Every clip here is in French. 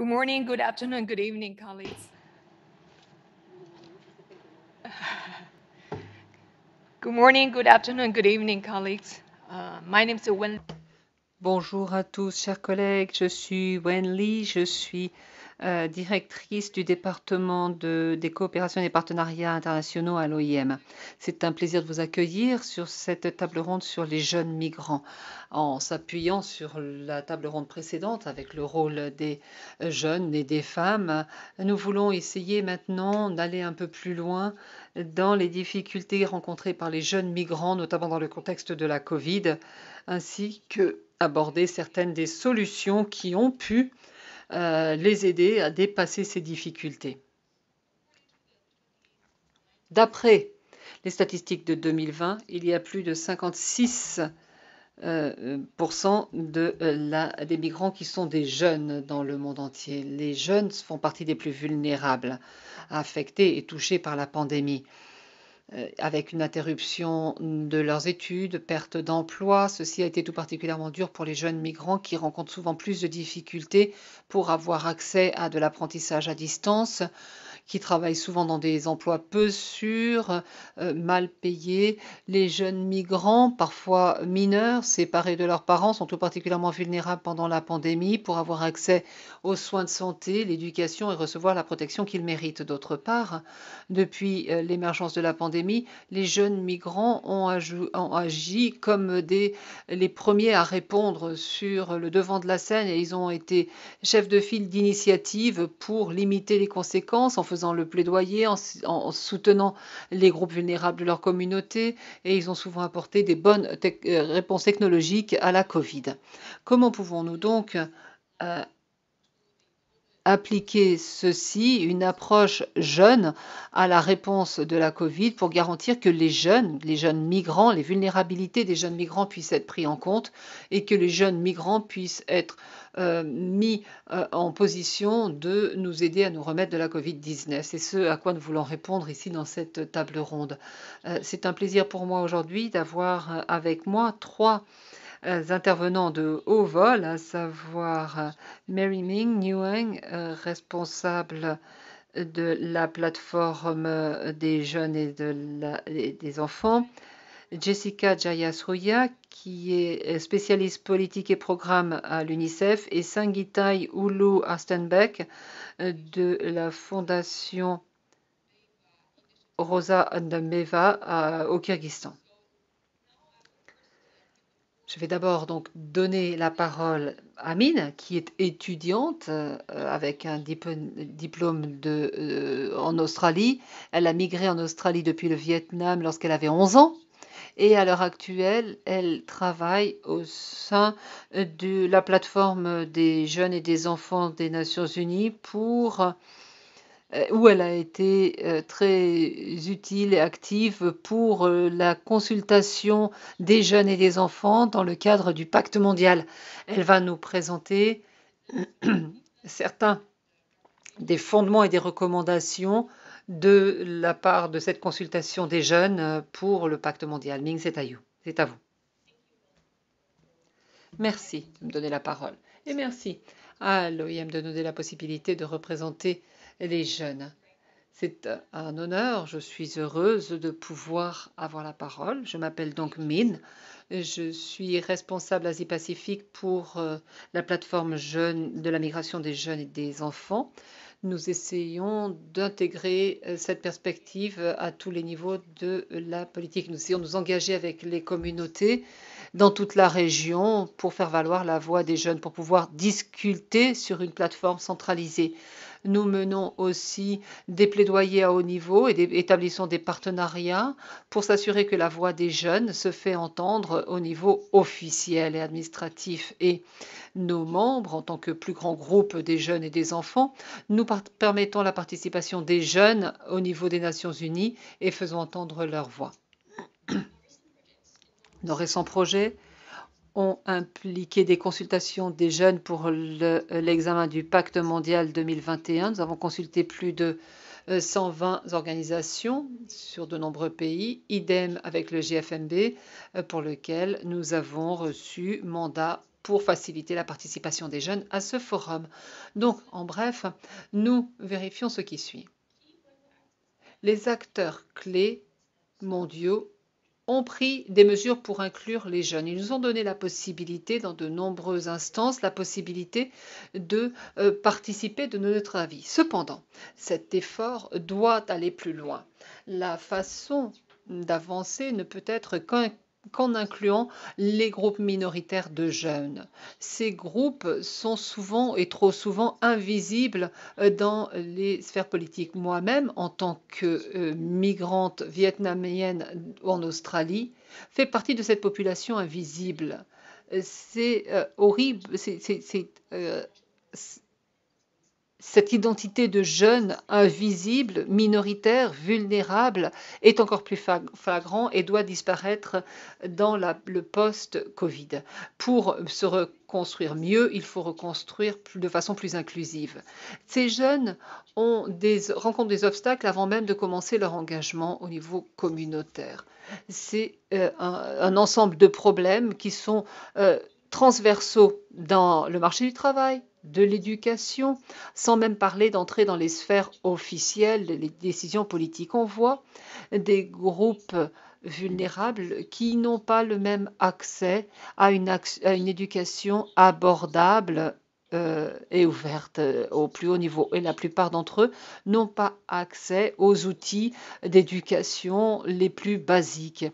Good morning, good afternoon, good evening, colleagues. Good morning, good afternoon, good evening, colleagues. Uh, my name is Wen. Bonjour à tous, chers collègues. Je suis Wen Li. Je suis Euh, directrice du département des coopérations et des partenariats internationaux à l'OIM. C'est un plaisir de vous accueillir sur cette table ronde sur les jeunes migrants, en s'appuyant sur la table ronde précédente avec le rôle des jeunes et des femmes. Nous voulons essayer maintenant d'aller un peu plus loin dans les difficultés rencontrées par les jeunes migrants, notamment dans le contexte de la Covid, ainsi que aborder certaines des solutions qui ont pu euh, les aider à dépasser ces difficultés. D'après les statistiques de 2020, il y a plus de 56 euh, euh, des migrants qui sont des jeunes dans le monde entier. Les jeunes font partie des plus vulnérables, affectés et touchés par la pandémie. Euh, avec une interruption de leurs études, perte d'emploi. Ceci a été tout particulièrement dur pour les jeunes migrants qui rencontrent souvent plus de difficultés pour avoir accès à de l'apprentissage à distance qui travaillent souvent dans des emplois peu sûrs, euh, mal payés. Les jeunes migrants, parfois mineurs, séparés de leurs parents, sont tout particulièrement vulnérables pendant la pandémie pour avoir accès aux soins de santé, l'éducation et recevoir la protection qu'ils méritent. D'autre part, depuis euh, l'émergence de la pandémie, les jeunes migrants ont, agi, comme des, les premiers à répondre sur le devant de la scène et ils ont été chefs de file d'initiatives pour limiter les conséquences en faisant en le plaidoyer, en, soutenant les groupes vulnérables de leur communauté et ils ont souvent apporté des bonnes euh, réponses technologiques à la Covid. Comment pouvons-nous donc euh, appliquer ceci, une approche jeune à la réponse de la Covid pour garantir que les jeunes, les jeunes migrants, les vulnérabilités des jeunes migrants puissent être pris en compte et que les jeunes migrants puissent être euh, mis euh, en position de nous aider à nous remettre de la Covid-19. C'est ce à quoi nous voulons répondre ici dans cette table ronde. Euh, c'est un plaisir pour moi aujourd'hui d'avoir avec moi trois euh, intervenants de haut vol, à savoir euh, Mary Ming Nguyen, euh, responsable de la plateforme des jeunes et, des enfants, Jessica Jayasruya, qui est spécialiste politique et programme à l'UNICEF, et Sangitai Ulu Astenbeck de la Fondation Rosa Andameva au Kyrgyzstan. Je vais d'abord donc donner la parole à Mine, qui est étudiante euh, avec un diplôme de, euh, en Australie. Elle a migré en Australie depuis le Vietnam lorsqu'elle avait 11 ans. Et à l'heure actuelle, elle travaille au sein de la plateforme des jeunes et des enfants des Nations Unies pour euh, où elle a été euh, très utile et active pour euh, la consultation des jeunes et des enfants dans le cadre du pacte mondial. Elle va nous présenter certains des fondements et des recommandations de la part de cette consultation des jeunes pour le pacte mondial. Ming, c'est à, c'est à vous. Merci de me donner la parole et merci à l'OIM de nous donner la possibilité de représenter les jeunes. C'est un honneur, je suis heureuse de pouvoir avoir la parole. Je m'appelle donc Min. Je suis responsable Asie-Pacifique pour euh, la plateforme jeune de la migration des jeunes et des enfants. Nous essayons d'intégrer euh, cette perspective à tous les niveaux de la politique. Nous essayons de nous engager avec les communautés dans toute la région pour faire valoir la voix des jeunes, pour pouvoir discuter sur une plateforme centralisée. Nous menons aussi des plaidoyers à haut niveau et établissons des partenariats pour s'assurer que la voix des jeunes se fait entendre au niveau officiel et administratif. Et nos membres, en tant que plus grand groupe des jeunes et des enfants, nous permettons la participation des jeunes au niveau des Nations Unies et faisons entendre leur voix. Nos récents projets ont impliqué des consultations des jeunes pour euh, l'examen du pacte mondial 2021. Nous avons consulté plus de 120 euh, organisations sur de nombreux pays, idem avec le GFMB euh, pour lequel nous avons reçu mandat pour faciliter la participation des jeunes à ce forum. Donc, en bref, nous vérifions ce qui suit. Les acteurs clés mondiaux ont pris des mesures pour inclure les jeunes. Ils nous ont donné la possibilité, dans de nombreuses instances, la possibilité de euh, participer de notre avis. Cependant, cet effort doit aller plus loin. La façon d'avancer ne peut être qu'un qu'en incluant les groupes minoritaires de jeunes. Ces groupes sont souvent et trop souvent invisibles euh, dans les sphères politiques. Moi-même, en tant que euh, migrante vietnamienne en Australie, fais partie de cette population invisible. Euh, c'est horrible, c'est cette identité de jeune invisible, minoritaire, vulnérable est encore plus flagrant et doit disparaître dans le post-Covid. Pour se reconstruire mieux, il faut reconstruire de façon plus inclusive. Ces jeunes ont des, rencontrent des obstacles avant même de commencer leur engagement au niveau communautaire. C'est euh, un, ensemble de problèmes qui sont euh, transversaux dans le marché du travail, de l'éducation, sans même parler d'entrer dans les sphères officielles, les décisions politiques. On voit des groupes vulnérables qui n'ont pas le même accès à une, à une éducation abordable est euh, ouverte euh, au plus haut niveau et la plupart d'entre eux n'ont pas accès aux outils d'éducation les plus basiques.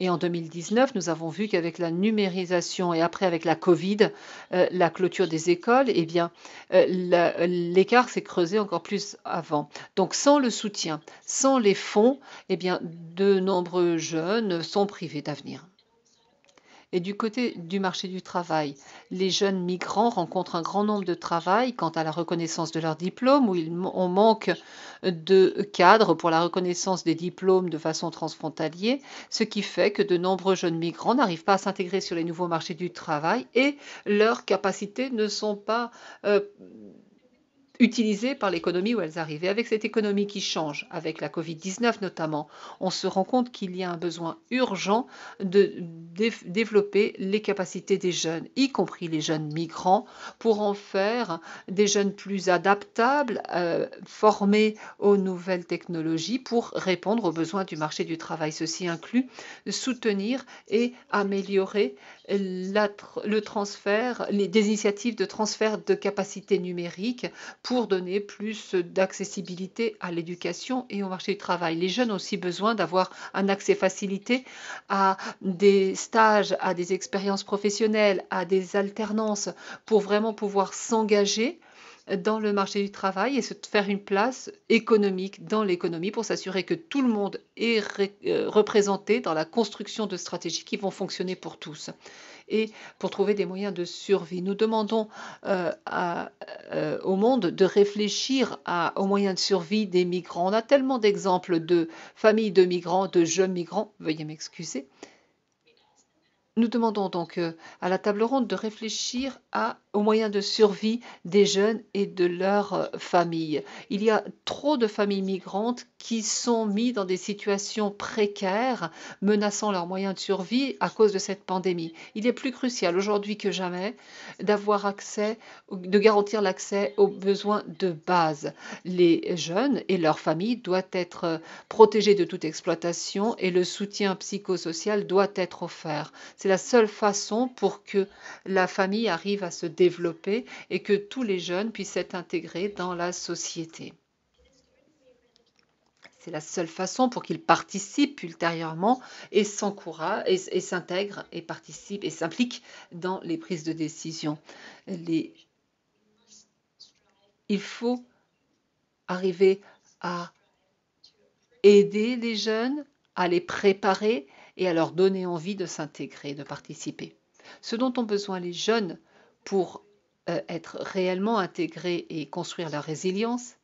Et en 2019, nous avons vu qu'avec la numérisation et après avec la Covid, euh, la clôture des écoles, eh bien, l'écart s'est creusé encore plus avant. Donc sans le soutien, sans les fonds, eh bien, de nombreux jeunes sont privés d'avenir. Et du côté du marché du travail, les jeunes migrants rencontrent un grand nombre de travail quant à la reconnaissance de leurs diplômes, où on manque de cadres pour la reconnaissance des diplômes de façon transfrontalière, ce qui fait que de nombreux jeunes migrants n'arrivent pas à s'intégrer sur les nouveaux marchés du travail et leurs capacités ne sont pas... Euh, utilisées par l'économie où elles arrivent. avec cette économie qui change, avec la Covid-19 notamment, on se rend compte qu'il y a un besoin urgent de développer les capacités des jeunes, y compris les jeunes migrants, pour en faire des jeunes plus adaptables, euh, formés aux nouvelles technologies, pour répondre aux besoins du marché du travail. Ceci inclut soutenir et améliorer le transfert, les, des initiatives de transfert de capacités numériques pour donner plus d'accessibilité à l'éducation et au marché du travail. Les jeunes ont aussi besoin d'avoir un accès facilité à des stages, à des expériences professionnelles, à des alternances pour vraiment pouvoir s'engager dans le marché du travail et se faire une place économique dans l'économie pour s'assurer que tout le monde est euh, représenté dans la construction de stratégies qui vont fonctionner pour tous et pour trouver des moyens de survie. Nous demandons euh, euh, au monde de réfléchir aux moyens de survie des migrants. On a tellement d'exemples de familles de migrants, de jeunes migrants, veuillez m'excuser. Nous demandons donc euh, à la table ronde de réfléchir à aux moyens de survie des jeunes et de leurs euh, familles. Il y a trop de familles migrantes qui sont mises dans des situations précaires, menaçant leurs moyens de survie à cause de cette pandémie. Il est plus crucial aujourd'hui que jamais d'avoir accès, de garantir l'accès aux besoins de base. Les jeunes et leurs familles doivent être euh, protégés de toute exploitation et le soutien psychosocial doit être offert. C'est la seule façon pour que la famille arrive à se développer et que tous les jeunes puissent être intégrés dans la société. C'est la seule façon pour qu'ils participent ultérieurement et s'encouragent et, s'intègrent et participent et s'impliquent dans les prises de décision. Il faut arriver à aider les jeunes, à les préparer et à leur donner envie de s'intégrer, de participer. Ce dont ont besoin les jeunes pour euh, être réellement intégrés et construire la résilience,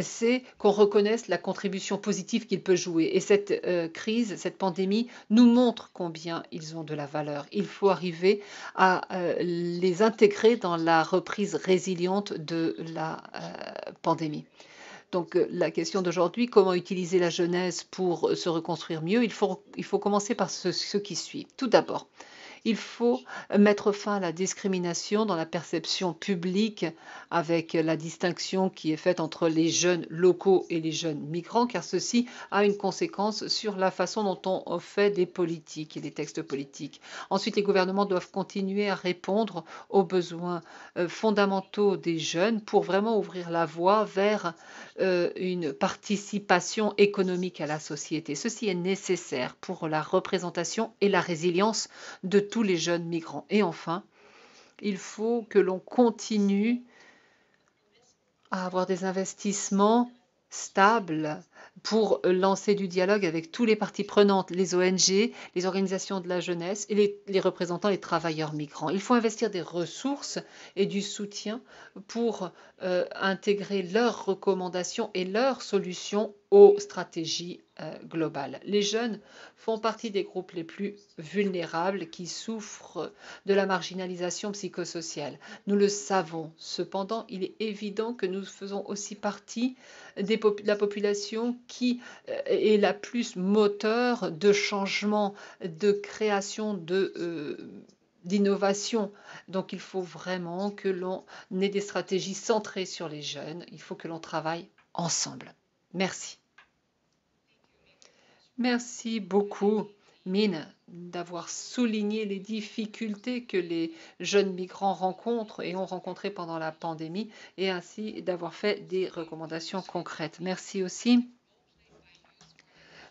c'est qu'on reconnaisse la contribution positive qu'ils peuvent jouer. Et cette euh, crise, cette pandémie, nous montre combien ils ont de la valeur. Il faut arriver à euh, les intégrer dans la reprise résiliente de la pandémie. Donc euh, la question d'aujourd'hui, comment utiliser la jeunesse pour euh, se reconstruire mieux, il faut, il faut commencer par ce qui suit. Tout d'abord, il faut mettre fin à la discrimination dans la perception publique avec la distinction qui est faite entre les jeunes locaux et les jeunes migrants, car ceci a une conséquence sur la façon dont on fait des politiques et des textes politiques. Ensuite, les gouvernements doivent continuer à répondre aux besoins euh, fondamentaux des jeunes pour vraiment ouvrir la voie vers euh, une participation économique à la société. Ceci est nécessaire pour la représentation et la résilience de tous les jeunes migrants. Et enfin, il faut que l'on continue à avoir des investissements stables pour lancer du dialogue avec tous les parties prenantes, les ONG, les organisations de la jeunesse et les, représentants des travailleurs migrants. Il faut investir des ressources et du soutien pour euh, intégrer leurs recommandations et leurs solutions aux stratégies euh, globale. Les jeunes font partie des groupes les plus vulnérables qui souffrent de la marginalisation psychosociale. Nous le savons. Cependant, il est évident que nous faisons aussi partie de la population qui euh, est la plus moteur de changement, de création de... Euh, d'innovation. Donc il faut vraiment que l'on ait des stratégies centrées sur les jeunes. Il faut que l'on travaille ensemble. Merci. Merci beaucoup, Mine, d'avoir souligné les difficultés que les jeunes migrants rencontrent et ont rencontrées pendant la pandémie et ainsi d'avoir fait des recommandations concrètes. Merci aussi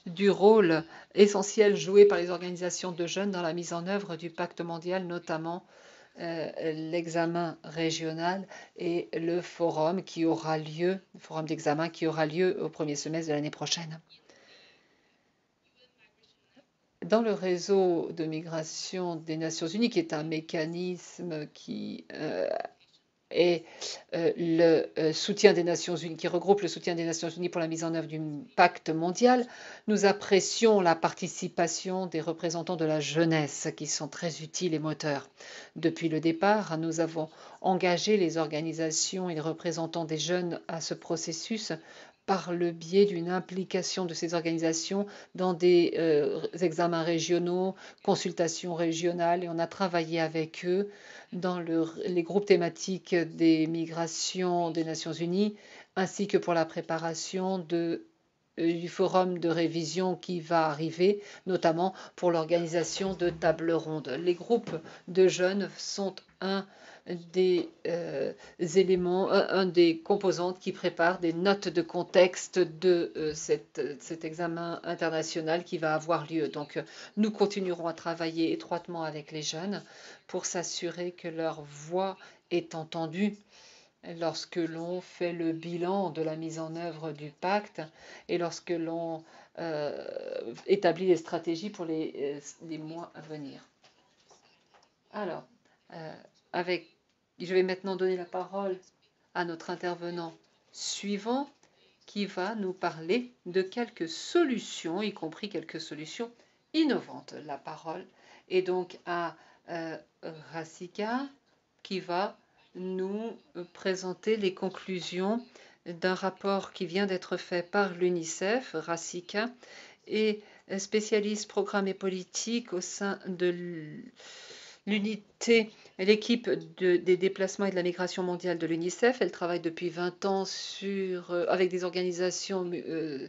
du rôle essentiel joué par les organisations de jeunes dans la mise en œuvre du pacte mondial, notamment euh, l'examen régional et le forum qui aura lieu, le forum d'examen qui aura lieu au premier semestre de l'année prochaine dans le réseau de migration des Nations Unies, qui est un mécanisme qui euh, est euh, le euh, soutien des Nations Unies, qui regroupe le soutien des Nations Unies pour la mise en œuvre du pacte mondial, nous apprécions la participation des représentants de la jeunesse, qui sont très utiles et moteurs. Depuis le départ, nous avons engagé les organisations et les représentants des jeunes à ce processus par le biais d'une implication de ces organisations dans des euh, examens régionaux, consultations régionales, et on a travaillé avec eux dans les groupes thématiques des migrations des Nations Unies, ainsi que pour la préparation euh, du forum de révision qui va arriver, notamment pour l'organisation de tables rondes. Les groupes de jeunes sont un des euh, éléments, un, des composantes qui prépare des notes de contexte de euh, cette, cet examen international qui va avoir lieu. Donc, euh, nous continuerons à travailler étroitement avec les jeunes pour s'assurer que leur voix est entendue lorsque l'on fait le bilan de la mise en œuvre du pacte et lorsque l'on établit les stratégies pour les, les mois à venir. Alors, avec je vais maintenant donner la parole à notre intervenant suivant qui va nous parler de quelques solutions, y compris quelques solutions innovantes. La parole est donc à euh, Rassika qui va nous présenter les conclusions d'un rapport qui vient d'être fait par l'UNICEF, Rassika, est spécialiste programme et politique au sein de l'unité L'équipe des déplacements et de la migration mondiale de l'UNICEF, elle travaille depuis 20 ans euh, avec des organisations euh,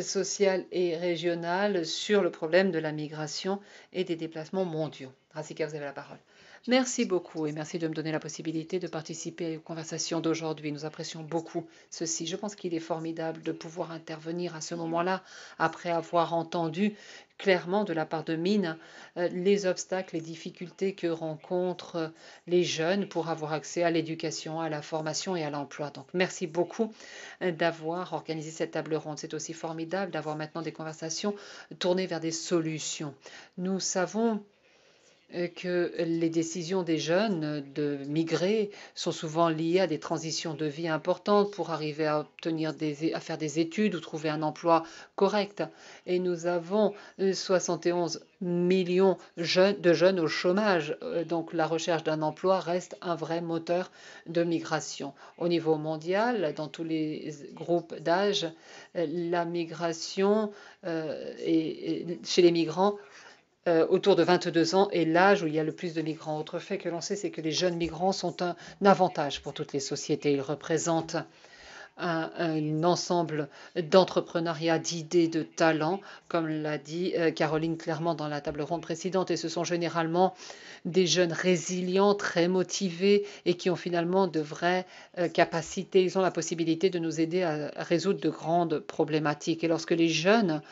sociales et régionales sur le problème de la migration et des déplacements mondiaux. Rassika, vous avez la parole. Merci beaucoup et merci de me donner la possibilité de participer aux conversations d'aujourd'hui. Nous apprécions beaucoup ceci. Je pense qu'il est formidable de pouvoir intervenir à ce moment-là après avoir entendu clairement de la part de Mine euh, les obstacles, les difficultés que rencontrent euh, les jeunes pour avoir accès à l'éducation, à la formation et à l'emploi. Donc merci beaucoup euh, d'avoir organisé cette table ronde. C'est aussi formidable d'avoir maintenant des conversations tournées vers des solutions. Nous savons euh, que les décisions des jeunes de migrer sont souvent liées à des transitions de vie importantes pour arriver à obtenir des, à faire des études ou trouver un emploi correct. Et nous avons 71 euh, millions de jeunes au chômage. Euh, donc la recherche d'un emploi reste un vrai moteur de migration. Au niveau mondial, dans tous les groupes d'âge, la migration chez les migrants euh, autour de 22 ans est l'âge où il y a le plus de migrants. Autre fait que l'on sait, c'est que les jeunes migrants sont un avantage pour toutes les sociétés. Ils représentent un, ensemble d'entrepreneuriat, d'idées, de talents, comme l'a dit euh, Caroline clairement dans la table ronde précédente. Et ce sont généralement des jeunes résilients, très motivés et qui ont finalement de vraies euh, capacités. Ils ont la possibilité de nous aider à résoudre de grandes problématiques. Et lorsque les jeunes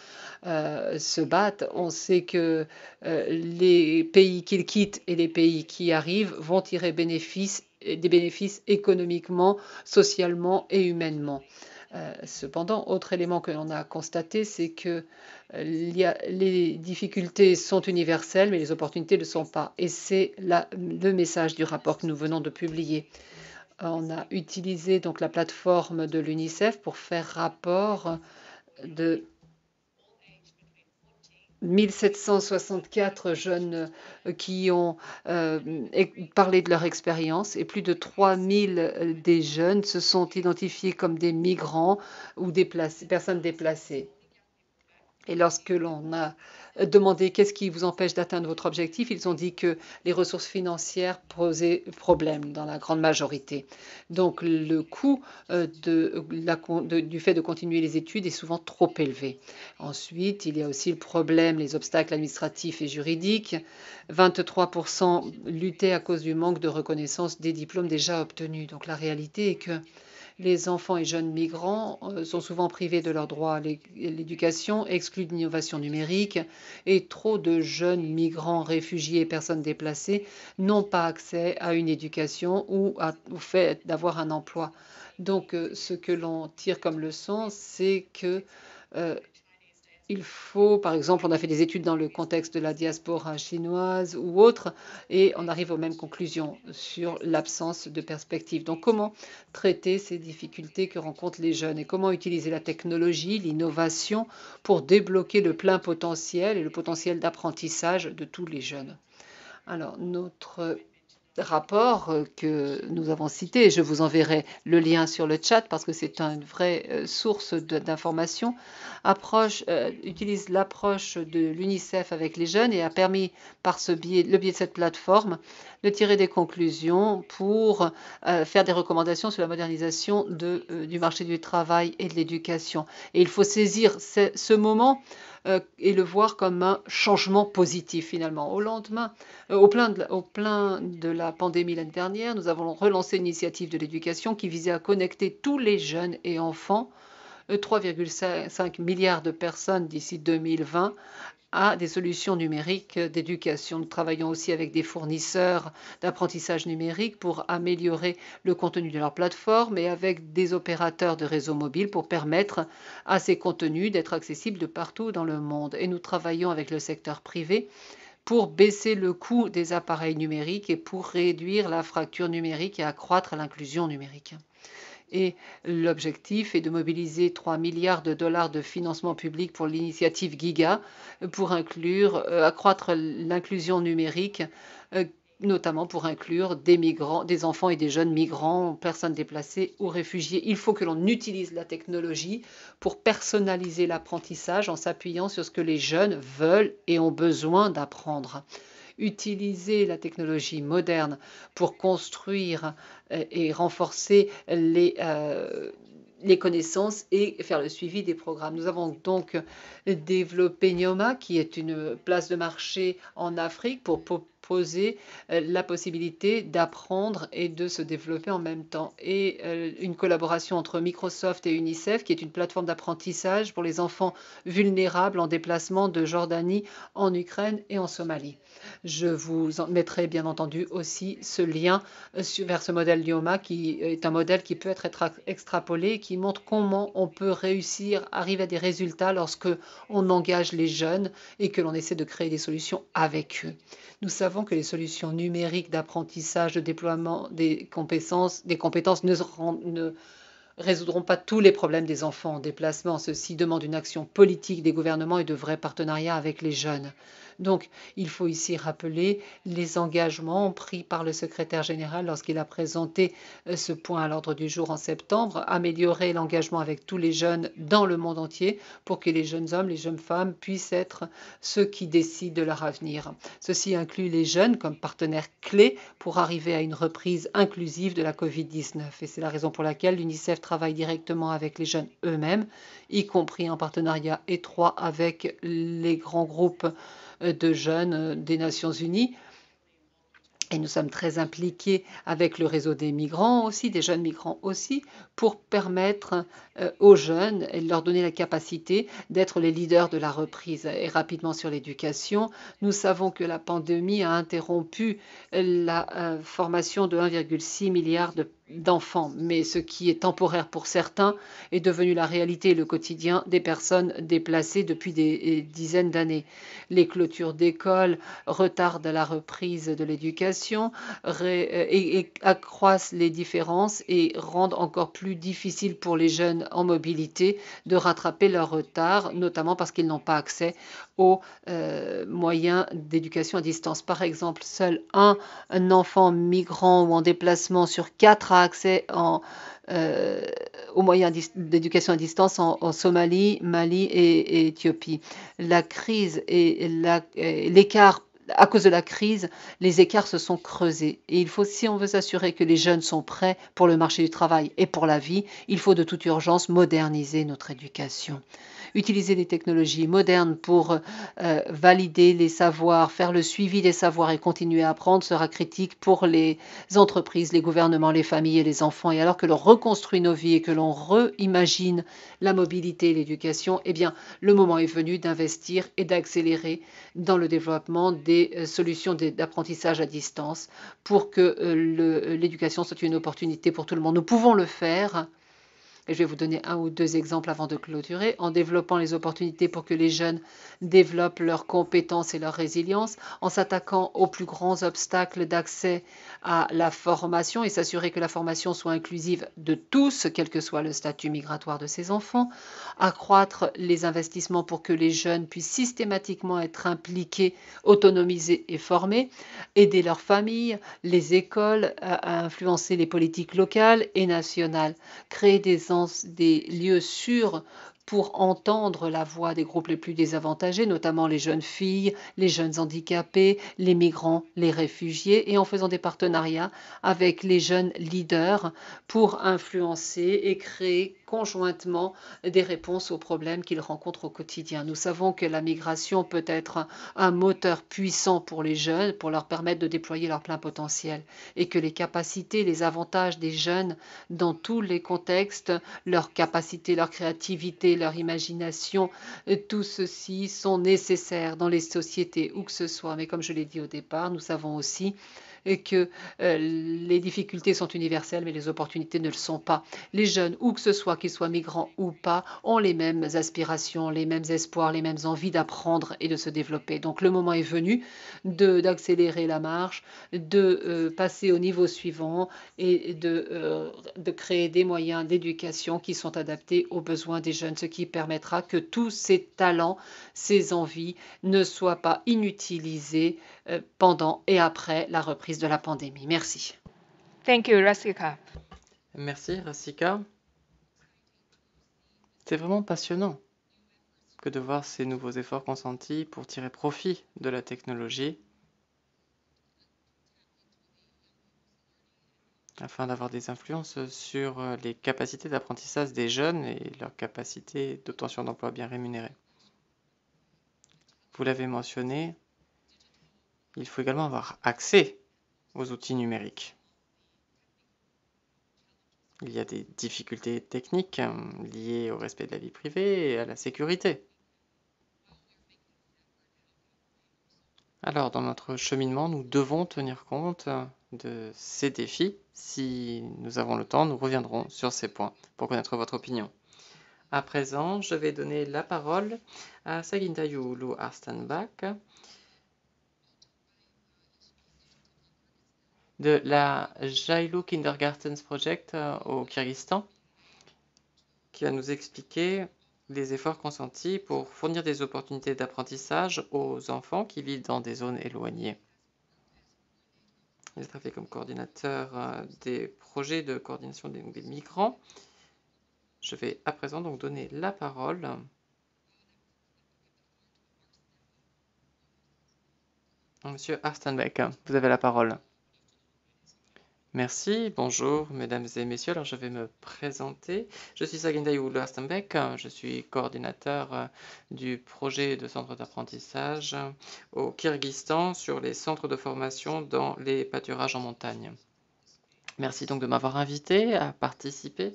euh, se battent, on sait que les pays qu'ils quittent et les pays qui arrivent vont tirer bénéfice des bénéfices économiquement, socialement et humainement. Euh, cependant, autre élément que l'on a constaté, c'est que euh, les difficultés sont universelles, mais les opportunités ne le sont pas. Et c'est le message du rapport que nous venons de publier. On a utilisé donc la plateforme de l'UNICEF pour faire rapport de 1764 jeunes euh, qui ont euh, parlé de leur expérience et plus de 3000 euh, des jeunes se sont identifiés comme des migrants ou des personnes déplacées. Et lorsque l'on a demandé qu'est-ce qui vous empêche d'atteindre votre objectif, ils ont dit que les ressources financières posaient problème dans la grande majorité. Donc le coût euh, du fait de continuer les études est souvent trop élevé. Ensuite, il y a aussi le problème, les obstacles administratifs et juridiques. 23% luttaient à cause du manque de reconnaissance des diplômes déjà obtenus. Donc la réalité est que les enfants et jeunes migrants euh, sont souvent privés de leurs droits à l'éducation, exclus de l'innovation numérique et trop de jeunes migrants, réfugiés et personnes déplacées n'ont pas accès à une éducation ou au fait d'avoir un emploi. Donc euh, ce que l'on tire comme leçon, c'est que euh, il faut, par exemple, on a fait des études dans le contexte de la diaspora chinoise ou autre, et on arrive aux mêmes conclusions sur l'absence de perspective. Donc comment traiter ces difficultés que rencontrent les jeunes et comment utiliser la technologie, l'innovation pour débloquer le plein potentiel et le potentiel d'apprentissage de tous les jeunes. Alors, notre rapport euh, que nous avons cité, je vous enverrai le lien sur le chat parce que c'est une vraie euh, source d'informations, euh, utilise l'approche de l'UNICEF avec les jeunes et a permis par ce biais, le biais de cette plateforme de tirer des conclusions pour euh, faire des recommandations sur la modernisation de, euh, du marché du travail et de l'éducation. Et il faut saisir ce, moment euh, et le voir comme un changement positif finalement. Au lendemain, au plein, au, plein de, la pandémie l'année dernière, nous avons relancé l'initiative de l'éducation qui visait à connecter tous les jeunes et enfants 3,5 milliards de personnes d'ici 2020 à des solutions numériques d'éducation. Nous travaillons aussi avec des fournisseurs d'apprentissage numérique pour améliorer le contenu de leur plateforme et avec des opérateurs de réseaux mobiles pour permettre à ces contenus d'être accessibles de partout dans le monde. Et nous travaillons avec le secteur privé pour baisser le coût des appareils numériques et pour réduire la fracture numérique et accroître l'inclusion numérique. Et l'objectif est de mobiliser 3 milliards de dollars de financement public pour l'initiative Giga, pour inclure, euh, accroître l'inclusion numérique euh, notamment pour inclure des migrants, des enfants et des jeunes migrants, personnes déplacées ou réfugiés. Il faut que l'on utilise la technologie pour personnaliser l'apprentissage en s'appuyant sur ce que les jeunes veulent et ont besoin d'apprendre utiliser la technologie moderne pour construire euh, et renforcer les, euh, les connaissances et faire le suivi des programmes. Nous avons donc développé Nioma, qui est une place de marché en Afrique pour poser euh, la possibilité d'apprendre et de se développer en même temps. Et euh, une collaboration entre Microsoft et UNICEF, qui est une plateforme d'apprentissage pour les enfants vulnérables en déplacement de Jordanie en Ukraine et en Somalie. Je vous mettrai bien entendu aussi ce lien euh, vers ce modèle Lioma, qui est un modèle qui peut être extrapolé et qui montre comment on peut réussir, arriver à des résultats lorsque on engage les jeunes et que l'on essaie de créer des solutions avec eux. Nous savons savons que les solutions numériques d'apprentissage, de déploiement des compétences, des compétences ne, ne résoudront pas tous les problèmes des enfants en déplacement. Ceci demande une action politique des gouvernements et de vrais partenariats avec les jeunes. Donc, il faut ici rappeler les engagements pris par le secrétaire général lorsqu'il a présenté euh, ce point à l'ordre du jour en septembre, améliorer l'engagement avec tous les jeunes dans le monde entier pour que les jeunes hommes, les jeunes femmes puissent être ceux qui décident de leur avenir. Ceci inclut les jeunes comme partenaires clés pour arriver à une reprise inclusive de la COVID-19. Et c'est la raison pour laquelle l'UNICEF travaille directement avec les jeunes eux-mêmes, y compris en partenariat étroit avec les grands groupes euh, de jeunes euh, des Nations Unies. Et nous sommes très impliqués avec le réseau des migrants aussi, des jeunes migrants aussi, pour permettre euh, aux jeunes et leur donner la capacité d'être les leaders de la reprise. Et rapidement sur l'éducation, nous savons que la pandémie a interrompu la formation de 1,6 milliard de d'enfants, mais ce qui est temporaire pour certains est devenu la réalité et le quotidien des personnes déplacées depuis des euh, dizaines d'années. Les clôtures d'écoles retardent la reprise de l'éducation, euh, et accroissent les différences et rendent encore plus difficile pour les jeunes en mobilité de rattraper leur retard, notamment parce qu'ils n'ont pas accès aux euh, moyens d'éducation à distance. Par exemple, seul un, enfant migrant ou en déplacement sur quatre a accès en, euh, aux moyens d'éducation à distance en, Somalie, Mali et, et Éthiopie. La crise et l'écart à cause de la crise, les écarts se sont creusés. Et il faut, si on veut s'assurer que les jeunes sont prêts pour le marché du travail et pour la vie, il faut de toute urgence moderniser notre éducation utiliser des technologies modernes pour euh, valider les savoirs, faire le suivi des savoirs et continuer à apprendre sera critique pour les entreprises, les gouvernements, les familles et les enfants. Et alors que l'on reconstruit nos vies et que l'on reimagine la mobilité et l'éducation, eh bien, le moment est venu d'investir et d'accélérer dans le développement des euh, solutions d'apprentissage à distance pour que euh, l'éducation soit une opportunité pour tout le monde. Nous pouvons le faire et je vais vous donner un ou deux exemples avant de clôturer, en développant les opportunités pour que les jeunes développent leurs compétences et leur résilience, en s'attaquant aux plus grands obstacles d'accès à la formation et s'assurer que la formation soit inclusive de tous, quel que soit le statut migratoire de ces enfants, accroître les investissements pour que les jeunes puissent systématiquement être impliqués, autonomisés et formés, aider leurs familles, les écoles à influencer les politiques locales et nationales, créer des des lieux sûrs pour entendre la voix des groupes les plus désavantagés, notamment les jeunes filles, les jeunes handicapés, les migrants, les réfugiés, et en faisant des partenariats avec les jeunes leaders pour influencer et créer conjointement des réponses aux problèmes qu'ils rencontrent au quotidien. Nous savons que la migration peut être un moteur puissant pour les jeunes, pour leur permettre de déployer leur plein potentiel, et que les capacités, les avantages des jeunes dans tous les contextes, leur capacité, leur créativité, leur imagination, tout ceci sont nécessaires dans les sociétés où que ce soit. Mais comme je l'ai dit au départ, nous savons aussi et que euh, les difficultés sont universelles, mais les opportunités ne le sont pas. Les jeunes, où que ce soit, qu'ils soient migrants ou pas, ont les mêmes aspirations, les mêmes espoirs, les mêmes envies d'apprendre et de se développer. Donc le moment est venu d'accélérer la marche, de euh, passer au niveau suivant et euh, de créer des moyens d'éducation qui sont adaptés aux besoins des jeunes, ce qui permettra que tous ces talents, ces envies ne soient pas inutilisés euh, pendant et après la reprise de la pandémie. Merci. Thank you, Merci, Rassika. C'est vraiment passionnant que de voir ces nouveaux efforts consentis pour tirer profit de la technologie afin d'avoir des influences sur euh, les capacités d'apprentissage des jeunes et leur capacité d'obtention d'emplois bien rémunérés. Vous l'avez mentionné, il faut également avoir accès aux outils numériques. Il y a des difficultés techniques hein, liées au respect de la vie privée et à la sécurité. Alors, dans notre cheminement, nous devons tenir compte de ces défis. Si nous avons le temps, nous reviendrons sur ces points pour connaître votre opinion. À présent, je vais donner la parole à Saginta Yulu Arstenbach. de la Jailu Kindergartens Project euh, au Kyrgyzstan, qui va nous expliquer les efforts consentis pour fournir des opportunités d'apprentissage aux enfants qui vivent dans des zones éloignées. Il a travaillé comme coordinateur euh, des projets de coordination des, migrants. Je vais à présent donc donner la parole à Monsieur Arstenbeck. Vous avez la parole. Merci, bonjour mesdames et messieurs. Alors je vais me présenter. Je suis Saginda oulu je suis coordinateur euh, du projet de centre d'apprentissage euh, au Kyrgyzstan sur les centres de formation dans les pâturages en montagne. Merci donc de m'avoir invité à participer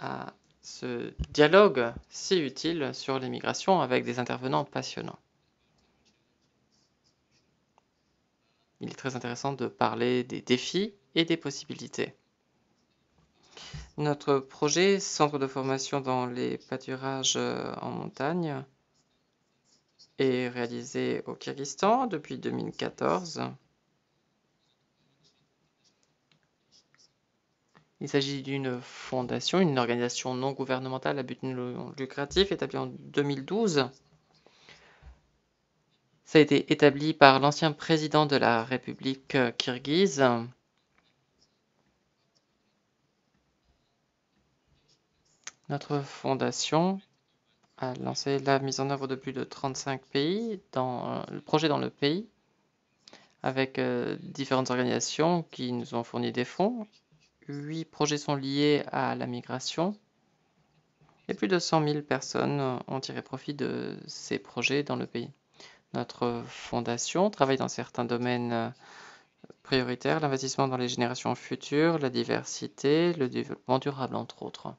à ce dialogue si utile sur l'immigration avec des intervenants passionnants. Il est très intéressant de parler des défis et des possibilités. Notre projet Centre de formation dans les pâturages euh, en montagne est réalisé au Kyrgyzstan depuis 2014. Il s'agit d'une fondation, une organisation non gouvernementale à but non lucratif établie en 2012. Ça a été établi par l'ancien président de la République euh, kirghize, Notre fondation a lancé la mise en œuvre de plus de 35 pays, dans, euh, le projet dans le pays, avec euh, différentes organisations qui nous ont fourni des fonds. Huit projets sont liés à la migration et plus de 100 000 personnes ont tiré profit de ces projets dans le pays. Notre fondation travaille dans certains domaines euh, prioritaires, l'investissement dans les générations futures, la diversité, le développement durable entre autres.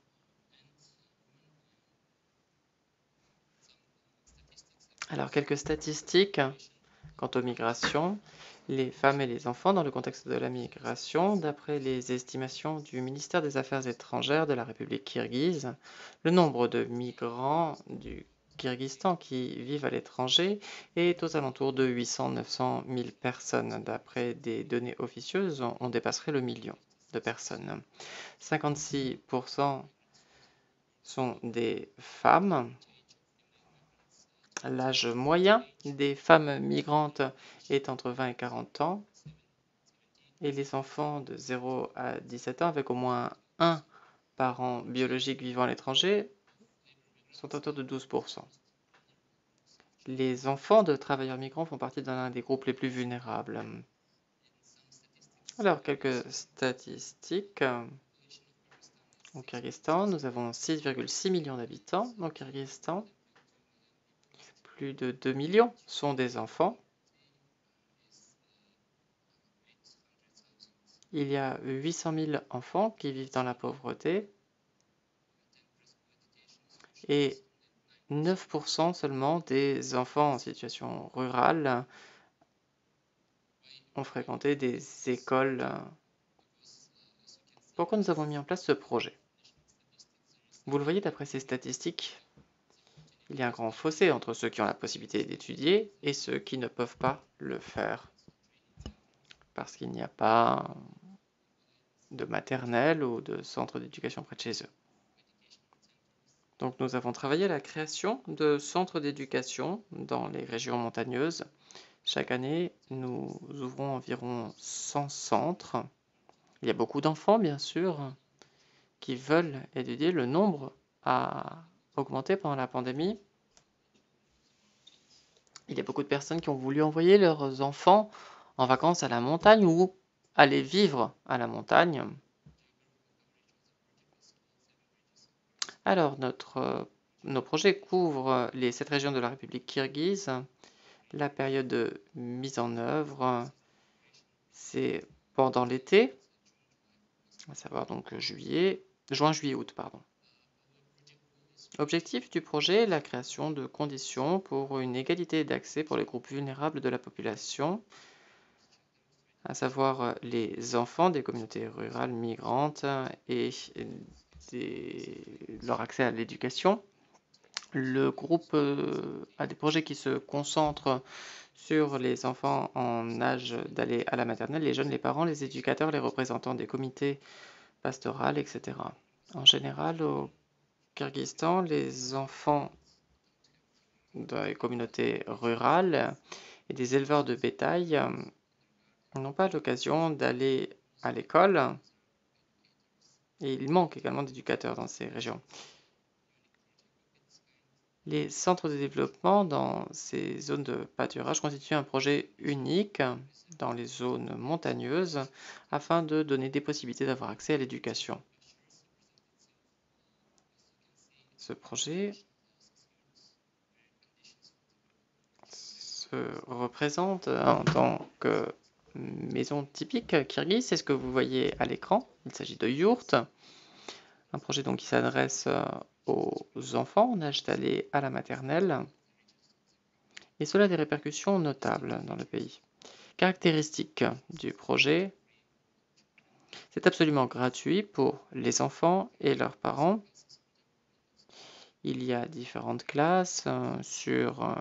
Alors, quelques statistiques quant aux migrations. Les femmes et les enfants dans le contexte de la migration, d'après les estimations du ministère des Affaires étrangères de la République kirghize, le nombre de migrants du Kyrgyzstan qui vivent à l'étranger est aux alentours de 800-900 000 personnes. D'après des données officieuses, on dépasserait le million de personnes. 56% sont des femmes L'âge moyen des femmes migrantes est entre 20 et 40 ans et les enfants de 0 à 17 ans avec au moins un parent biologique vivant à l'étranger sont autour de 12%. Les enfants de travailleurs migrants font partie d'un des groupes les plus vulnérables. Alors, quelques statistiques. Au Kyrgyzstan, nous avons 6,6 millions d'habitants au Kyrgyzstan plus de 2 millions sont des enfants. Il y a 800 000 enfants qui vivent dans la pauvreté et 9% seulement des enfants en situation rurale ont fréquenté des écoles. Pourquoi nous avons mis en place ce projet Vous le voyez d'après ces statistiques, il y a un grand fossé entre ceux qui ont la possibilité d'étudier et ceux qui ne peuvent pas le faire. Parce qu'il n'y a pas de maternelle ou de centre d'éducation près de chez eux. Donc nous avons travaillé à la création de centres d'éducation dans les régions montagneuses. Chaque année, nous ouvrons environ 100 centres. Il y a beaucoup d'enfants, bien sûr, qui veulent étudier. Le nombre à augmenté pendant la pandémie. Il y a beaucoup de personnes qui ont voulu envoyer leurs enfants en vacances à la montagne ou aller vivre à la montagne. Alors, notre, euh, nos projets couvrent les sept régions de la République kirghize. La période de mise en œuvre, c'est pendant l'été, à savoir donc juillet, juin, juillet, août, pardon. Objectif du projet, la création de conditions pour une égalité d'accès pour les groupes vulnérables de la population, à savoir euh, les enfants des communautés rurales migrantes et leur accès à l'éducation. Le groupe euh, a des projets qui se concentrent sur les enfants en âge d'aller à la maternelle, les jeunes, les parents, les éducateurs, les représentants des comités pastoraux, etc. En général, Kyrgyzstan, les enfants dans les communautés rurales et des éleveurs de bétail euh, n'ont pas l'occasion d'aller à l'école et il manque également d'éducateurs dans ces régions. Les centres de développement dans ces zones de pâturage constituent un projet unique dans les zones montagneuses afin de donner des possibilités d'avoir accès à l'éducation. ce projet se représente en tant que maison typique kirghiz. C'est ce que vous voyez à l'écran. Il s'agit de Yurt, un projet donc qui s'adresse euh, aux enfants en âge d'aller à la maternelle. Et cela a des répercussions notables dans le pays. Caractéristique du projet, c'est absolument gratuit pour les enfants et leurs parents. Il y a différentes classes euh, sur euh,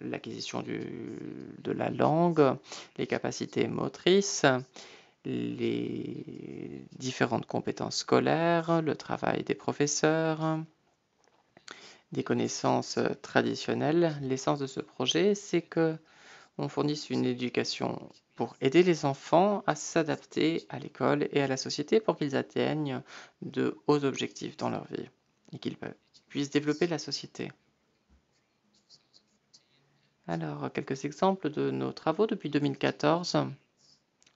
l'acquisition de la langue, les capacités motrices, les différentes compétences scolaires, le travail des professeurs, des connaissances euh, traditionnelles. L'essence de ce projet, c'est que on fournisse une éducation pour aider les enfants à s'adapter à l'école et à la société pour qu'ils atteignent de hauts objectifs dans leur vie et qu'ils peuvent puisse développer la société. Alors, quelques exemples de nos travaux depuis 2014.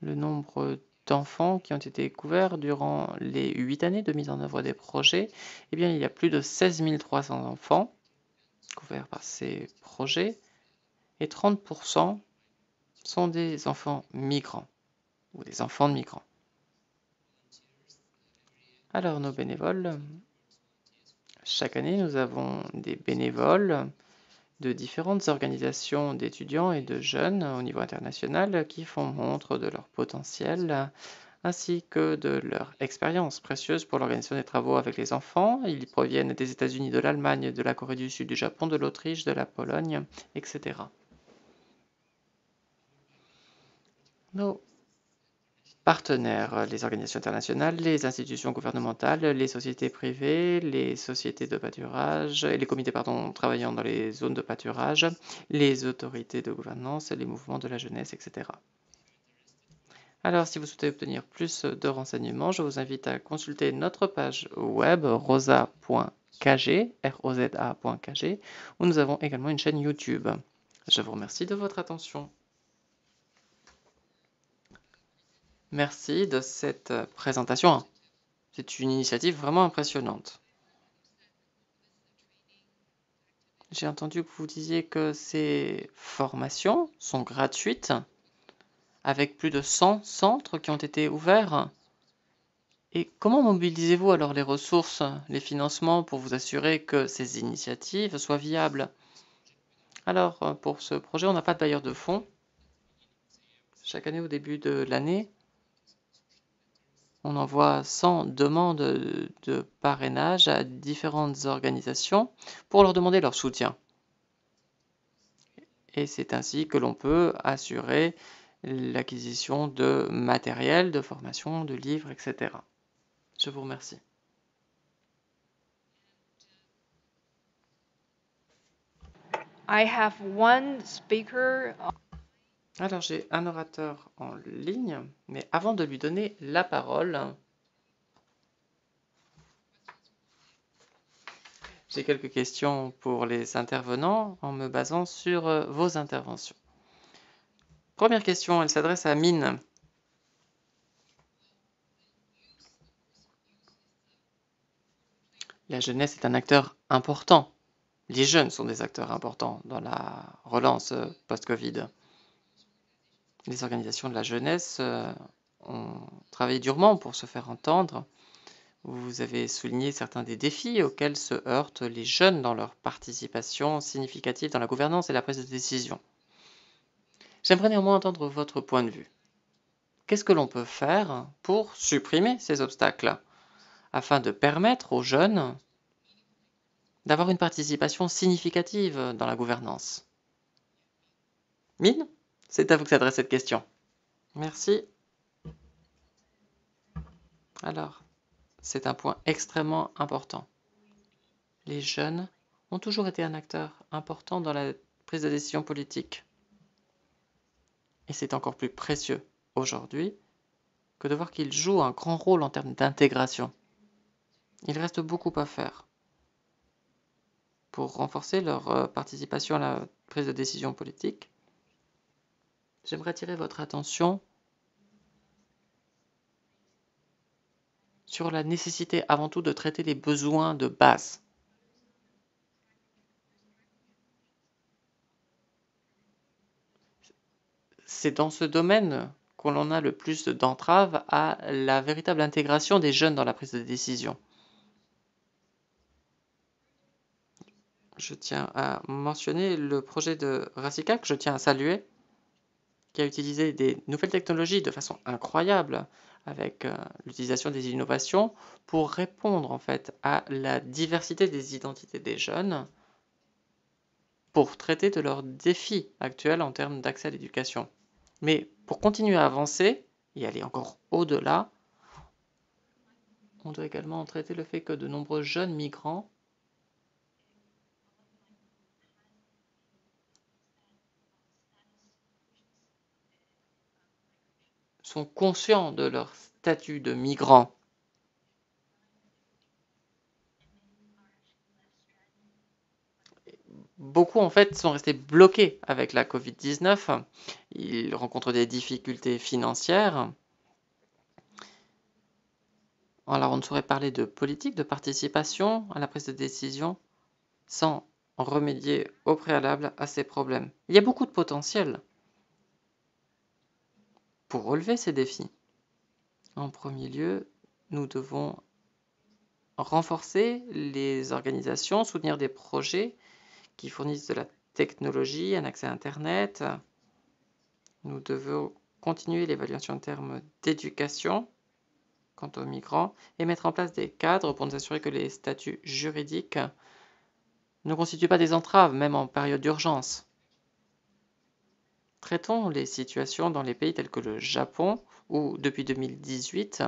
Le nombre d'enfants qui ont été couverts durant les huit années de mise en œuvre des projets, eh bien, il y a plus de 16 300 enfants couverts par ces projets et 30% sont des enfants migrants ou des enfants de migrants. Alors nos bénévoles chaque année, nous avons des bénévoles de différentes organisations d'étudiants et de jeunes au niveau international qui font montre de leur potentiel ainsi que de leur expérience précieuse pour l'organisation des travaux avec les enfants. Ils proviennent des États-Unis, de l'Allemagne, de la Corée du Sud, du Japon, de l'Autriche, de la Pologne, etc partenaires, euh, les organisations internationales, les institutions gouvernementales, les sociétés privées, les sociétés de pâturage, les comités travaillant dans les zones de pâturage, les autorités de gouvernance, les mouvements de la jeunesse, etc. Alors, si vous souhaitez obtenir plus de renseignements, je vous invite à consulter notre page web rosa.kg, r-o-z-a.kg où nous avons également une chaîne YouTube. Je vous remercie de votre attention. Merci de cette euh, présentation. C'est une initiative vraiment impressionnante. J'ai entendu que vous disiez que ces formations sont gratuites, avec plus de 100 centres qui ont été ouverts. Et comment mobilisez-vous alors les ressources, les financements pour vous assurer que ces initiatives soient viables Alors, euh, pour ce projet, on n'a pas de bailleur de fonds. Chaque année, au début de l'année, on envoie 100 demandes de parrainage à différentes organisations pour leur demander leur soutien. Et c'est ainsi que l'on peut assurer l'acquisition de matériel, de formation, de livres, etc. Je vous remercie. I have one speaker. Alors j'ai un orateur en ligne, mais avant de lui donner la parole, j'ai quelques questions pour les intervenants en me basant sur euh, vos interventions. Première question, elle s'adresse à Mine. La jeunesse est un acteur important. Les jeunes sont des acteurs importants dans la relance euh, post-Covid les organisations de la jeunesse euh, ont travaillé durement pour se faire entendre. Vous avez souligné certains des défis auxquels se heurtent les jeunes dans leur participation significative dans la gouvernance et la prise de décision. J'aimerais néanmoins entendre votre point de vue. Qu'est-ce que l'on peut faire pour supprimer ces obstacles afin de permettre aux jeunes d'avoir une participation significative dans la gouvernance Mine c'est à vous que s'adresse cette question. Merci. Alors, c'est un point extrêmement important. Les jeunes ont toujours été un acteur important dans la prise de décision politique. Et c'est encore plus précieux aujourd'hui que de voir qu'ils jouent un grand rôle en termes d'intégration. Il reste beaucoup à faire pour renforcer leur euh, participation à la prise de décision politique J'aimerais attirer votre attention sur la nécessité avant tout de traiter les besoins de base. C'est dans ce domaine qu'on en a le plus d'entraves à la véritable intégration des jeunes dans la prise de décision. Je tiens à mentionner le projet de Racica que je tiens à saluer qui a utilisé des nouvelles technologies de façon incroyable avec euh, l'utilisation des innovations pour répondre en fait à la diversité des identités des jeunes pour traiter de leurs défis actuels en termes d'accès à l'éducation. Mais pour continuer à avancer et aller encore au-delà, on doit également traiter le fait que de nombreux jeunes migrants conscients de leur statut de migrant. Beaucoup en fait sont restés bloqués avec la Covid-19. Ils rencontrent des difficultés financières. Alors on ne saurait parler de politique, de participation à la prise de décision sans remédier au préalable à ces problèmes. Il y a beaucoup de potentiel pour relever ces défis, en premier lieu, nous devons renforcer les organisations, soutenir des projets qui fournissent de la technologie, un accès à Internet. Nous devons continuer l'évaluation en termes d'éducation quant aux migrants et mettre en place des cadres pour nous assurer que les statuts juridiques ne constituent pas des entraves, même en période d'urgence. Traitons les situations dans les pays tels que le Japon, où depuis 2018,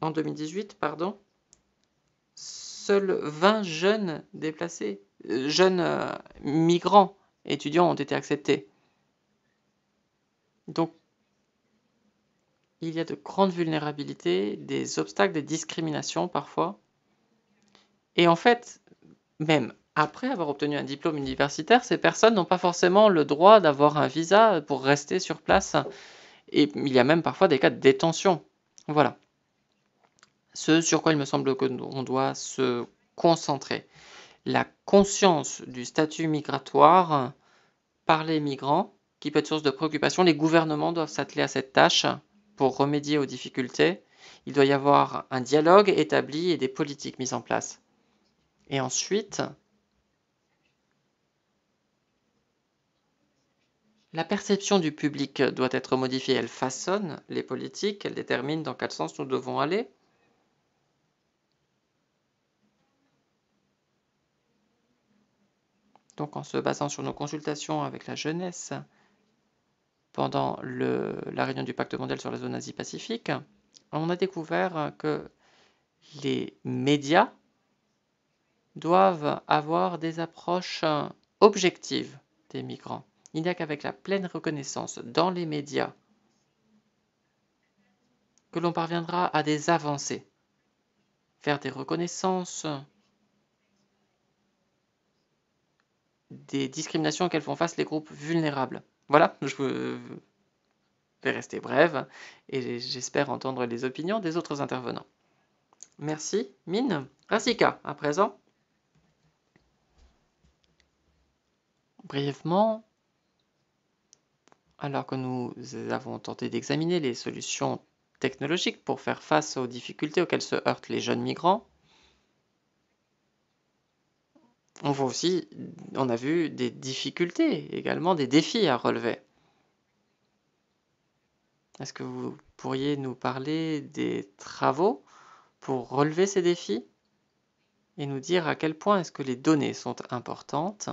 en 2018, pardon, seuls 20 jeunes déplacés, euh, jeunes euh, migrants, étudiants ont été acceptés. Donc, il y a de grandes vulnérabilités, des obstacles, des discriminations parfois. Et en fait, même après avoir obtenu un diplôme universitaire, ces personnes n'ont pas forcément le droit d'avoir un visa pour rester sur place. Et il y a même parfois des cas de détention. Voilà. Ce sur quoi il me semble qu'on doit se concentrer. La conscience du statut migratoire par les migrants, qui peut être source de préoccupation. Les gouvernements doivent s'atteler à cette tâche pour remédier aux difficultés. Il doit y avoir un dialogue établi et des politiques mises en place. Et ensuite, La perception du public doit être modifiée, elle façonne les politiques, elle détermine dans quel sens nous devons aller. Donc en se basant sur nos consultations avec la jeunesse pendant la réunion du pacte mondial sur la zone Asie-Pacifique, on a découvert que les médias doivent avoir des approches objectives des migrants. Il n'y a qu'avec la pleine reconnaissance dans les médias que l'on parviendra à des avancées, faire des reconnaissances, des discriminations qu'elles font face les groupes vulnérables. Voilà, je vais rester brève et j'espère entendre les opinions des autres intervenants. Merci, Mine. Rasika, à présent. Brièvement, alors que nous avons tenté d'examiner les solutions technologiques pour faire face aux difficultés auxquelles se heurtent les jeunes migrants, on voit aussi, on a vu des difficultés, également des défis à relever. Est-ce que vous pourriez nous parler des travaux pour relever ces défis et nous dire à quel point est-ce que les données sont importantes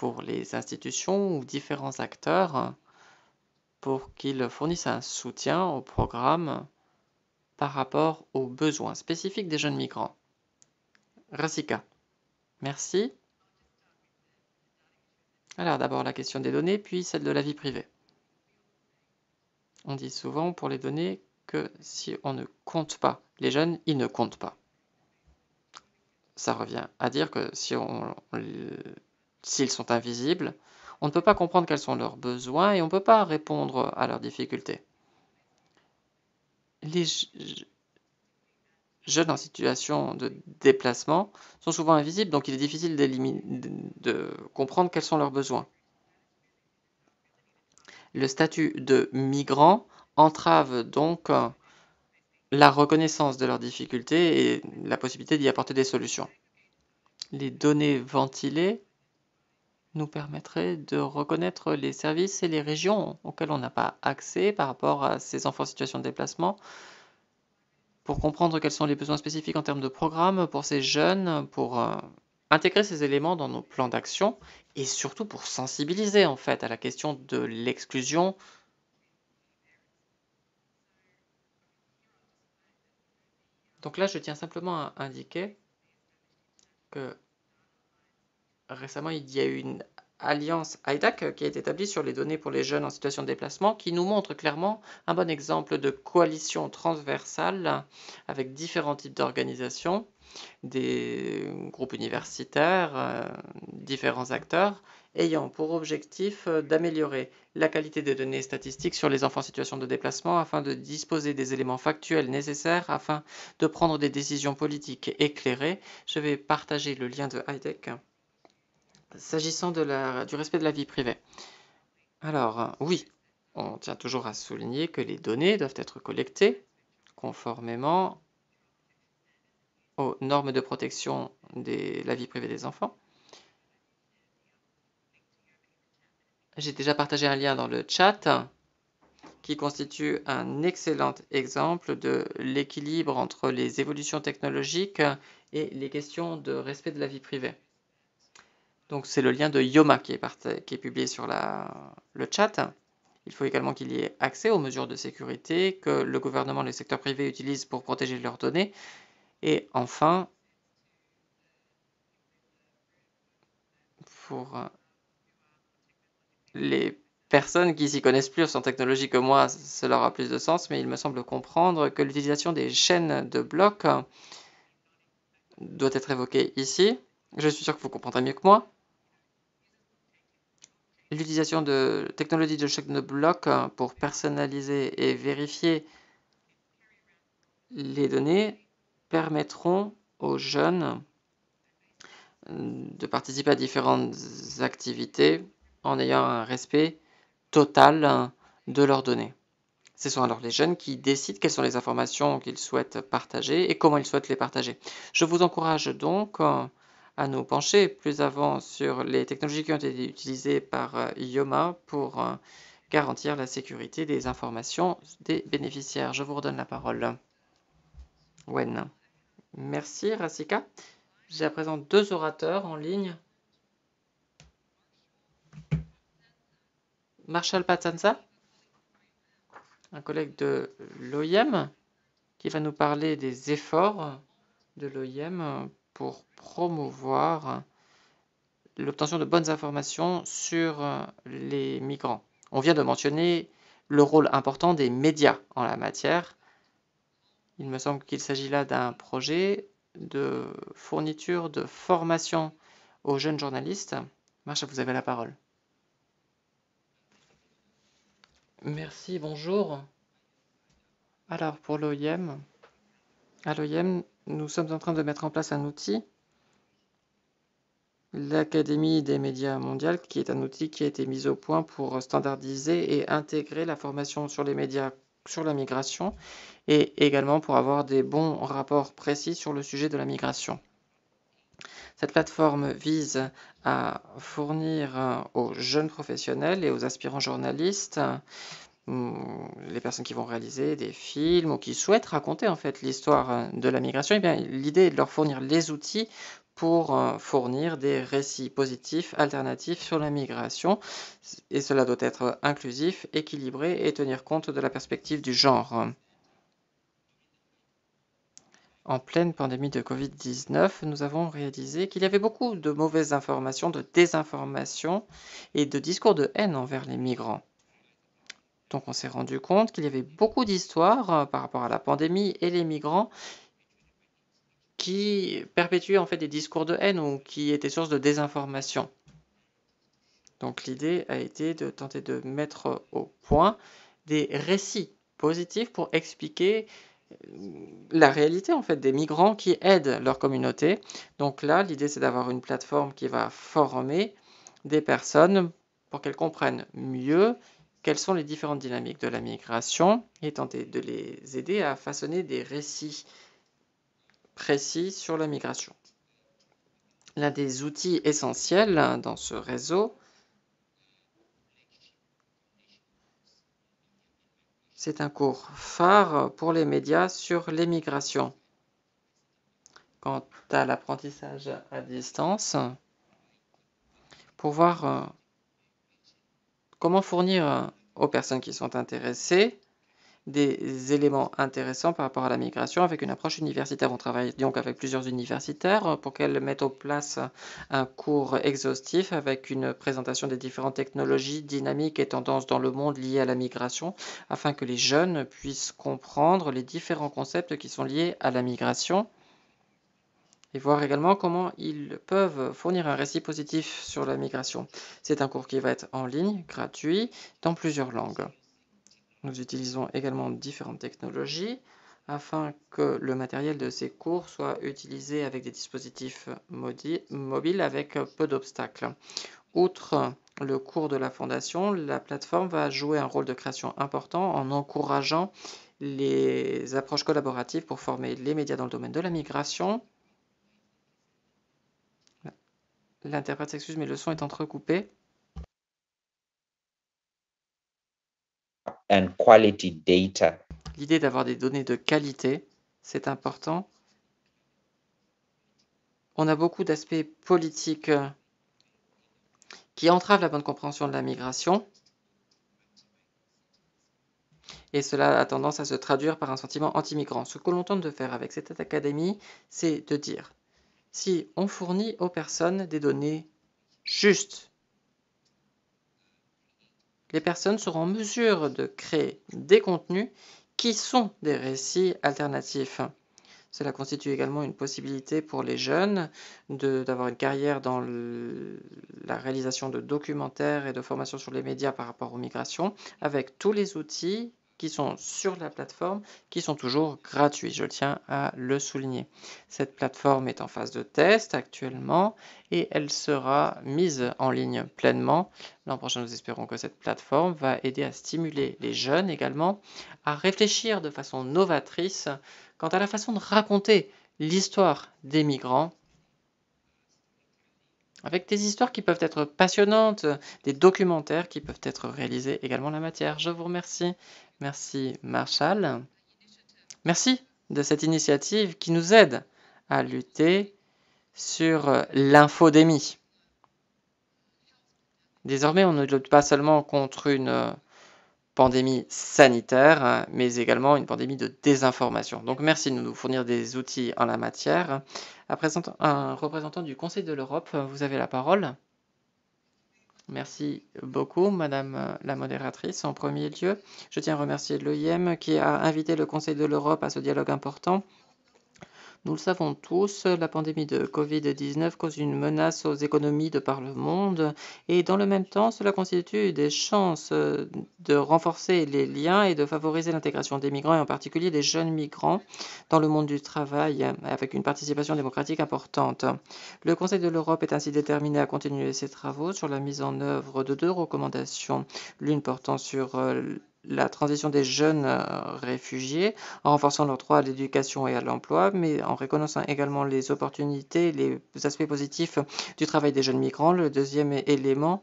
pour les institutions ou différents acteurs pour qu'ils fournissent un soutien au programme par rapport aux besoins spécifiques des jeunes migrants. Rasika, merci. Alors d'abord la question des données, puis celle de la vie privée. On dit souvent pour les données que si on ne compte pas les jeunes, ils ne comptent pas. Ça revient à dire que si on s'ils sont invisibles, on ne peut pas comprendre quels sont leurs besoins et on ne peut pas répondre à leurs difficultés. Les jeunes en situation de déplacement sont souvent invisibles, donc il est difficile de comprendre quels sont leurs besoins. Le statut de migrant entrave donc la reconnaissance de leurs difficultés et la possibilité d'y apporter des solutions. Les données ventilées nous permettrait de reconnaître les services et les régions auxquelles on n'a pas accès par rapport à ces enfants en situation de déplacement, pour comprendre quels sont les besoins spécifiques en termes de programmes pour ces jeunes, pour euh, intégrer ces éléments dans nos plans d'action et surtout pour sensibiliser en fait à la question de l'exclusion. Donc là, je tiens simplement à indiquer que récemment, il y a eu une alliance IDAC euh, qui a été établie sur les données pour les jeunes en situation de déplacement qui nous montre clairement un bon exemple de coalition transversale avec différents types d'organisations, des groupes universitaires, euh, différents acteurs ayant pour objectif euh, d'améliorer la qualité des données statistiques sur les enfants en situation de déplacement afin de disposer des éléments factuels nécessaires afin de prendre des décisions politiques éclairées. Je vais partager le lien de IDAC. S'agissant de du respect de la vie privée, alors oui, on tient toujours à souligner que les données doivent être collectées conformément aux normes de protection de la vie privée des enfants. J'ai déjà partagé un lien dans le chat qui constitue un excellent exemple de l'équilibre entre les évolutions technologiques et les questions de respect de la vie privée. Donc c'est le lien de Yoma qui est, publié sur le chat. Il faut également qu'il y ait accès aux mesures de sécurité que le gouvernement et le secteur privé utilisent pour protéger leurs données. Et enfin, pour les personnes qui s'y connaissent plus en technologie que moi, cela aura plus de sens, mais il me semble comprendre que l'utilisation des chaînes de blocs doit être évoquée ici. Je suis sûr que vous comprendrez mieux que moi l'utilisation de technologies de chaque de bloc euh, pour personnaliser et vérifier les données permettront aux jeunes euh, de participer à différentes activités en ayant un respect total euh, de leurs données. Ce sont alors les jeunes qui décident quelles sont les informations qu'ils souhaitent partager et comment ils souhaitent les partager. Je vous encourage donc à nous pencher plus avant sur les technologies qui ont été utilisées par euh, Yoma pour euh, garantir la sécurité des informations des bénéficiaires. Je vous redonne la parole. Wen. Merci, Rassika. J'ai à présent deux orateurs en ligne. Marshall Patanza, un collègue de l'OIM, qui va nous parler des efforts de l'OIM pour promouvoir l'obtention de bonnes informations sur euh, les migrants. On vient de mentionner le rôle important des médias en la matière. Il me semble qu'il s'agit là d'un projet de fourniture de formation aux jeunes journalistes. Marcha, vous avez la parole. Merci, bonjour. Alors, pour l'OIM, à l'OIM, nous sommes en train de mettre en place un outil, l'Académie des médias mondiales, qui est un outil qui a été mis au point pour standardiser et intégrer la formation sur les médias sur la migration et également pour avoir des bons rapports précis sur le sujet de la migration. Cette plateforme vise à fournir aux jeunes professionnels et aux aspirants journalistes Mm, les personnes qui vont réaliser des films ou qui souhaitent raconter en fait l'histoire euh, de la migration, eh l'idée est de leur fournir les outils pour euh, fournir des récits positifs, alternatifs sur la migration. Et cela doit être inclusif, équilibré et tenir compte de la perspective du genre. En pleine pandémie de Covid-19, nous avons réalisé qu'il y avait beaucoup de mauvaises informations, de désinformations et de discours de haine envers les migrants. Donc on s'est rendu compte qu'il y avait beaucoup d'histoires euh, par rapport à la pandémie et les migrants qui perpétuaient en fait des discours de haine ou qui étaient source de désinformation. Donc l'idée a été de tenter de mettre au point des récits positifs pour expliquer euh, la réalité en fait des migrants qui aident leur communauté. Donc là, l'idée c'est d'avoir une plateforme qui va former des personnes pour qu'elles comprennent mieux quelles sont les différentes dynamiques de la migration et tenter de les aider à façonner des récits précis sur la migration. L'un des outils essentiels dans ce réseau, c'est un cours phare pour les médias sur les migrations. Quant à l'apprentissage à distance, pour voir euh, Comment fournir euh, aux personnes qui sont intéressées des éléments intéressants par rapport à la migration avec une approche universitaire. On travaille donc avec plusieurs universitaires euh, pour qu'elles mettent en place un cours exhaustif avec une présentation des différentes technologies, dynamiques et tendances dans le monde liées à la migration afin que les jeunes puissent comprendre les différents concepts qui sont liés à la migration et voir également comment ils peuvent fournir un récit positif sur la migration. C'est un cours qui va être en ligne, gratuit, dans plusieurs langues. Nous utilisons également différentes technologies afin que le matériel de ces cours soit utilisé avec des dispositifs mobiles avec peu d'obstacles. Outre le cours de la Fondation, la plateforme va jouer un rôle de création important en encourageant les approches collaboratives pour former les médias dans le domaine de la migration, L'interprète s'excuse, mais le son est entrecoupé. quality data. L'idée d'avoir des données de qualité, c'est important. On a beaucoup d'aspects politiques euh, qui entravent la bonne compréhension de la migration. Et cela a tendance à se traduire par un sentiment anti-migrant. Ce que l'on tente de faire avec cette académie, c'est de dire si on fournit aux personnes des données justes. Les personnes seront en mesure de créer des contenus qui sont des récits alternatifs. Cela constitue également une possibilité pour les jeunes d'avoir une carrière dans la réalisation de documentaires et de formations sur les médias par rapport aux migrations, avec tous les outils qui sont sur la plateforme, qui sont toujours gratuits. Je tiens à le souligner. Cette plateforme est en phase de test actuellement et elle sera mise en ligne pleinement. L'an prochain, nous espérons que cette plateforme va aider à stimuler les jeunes également à réfléchir de façon novatrice quant à la façon de raconter l'histoire des migrants avec des histoires qui peuvent être passionnantes, des documentaires qui peuvent être réalisés également la matière. Je vous remercie. Merci Marshall. Merci de cette initiative qui nous aide à lutter sur l'infodémie. Désormais, on ne lutte pas seulement contre une pandémie sanitaire, mais également une pandémie de désinformation. Donc merci de nous fournir des outils en la matière. À présent, un représentant du Conseil de l'Europe, vous avez la parole. Merci beaucoup, Madame la modératrice. En premier lieu, je tiens à remercier l'OIM qui a invité le Conseil de l'Europe à ce dialogue important. Nous le savons tous, la pandémie de Covid-19 cause une menace aux économies de par le monde et dans le même temps, cela constitue des chances euh, de renforcer les liens et de favoriser l'intégration des migrants et en particulier des jeunes migrants dans le monde du travail avec une participation démocratique importante. Le Conseil de l'Europe est ainsi déterminé à continuer ses travaux sur la mise en œuvre de deux recommandations, l'une portant sur euh, la transition des jeunes euh, réfugiés en renforçant leur droit à l'éducation et à l'emploi, mais en reconnaissant également les opportunités, les aspects positifs du travail des jeunes migrants. Le deuxième élément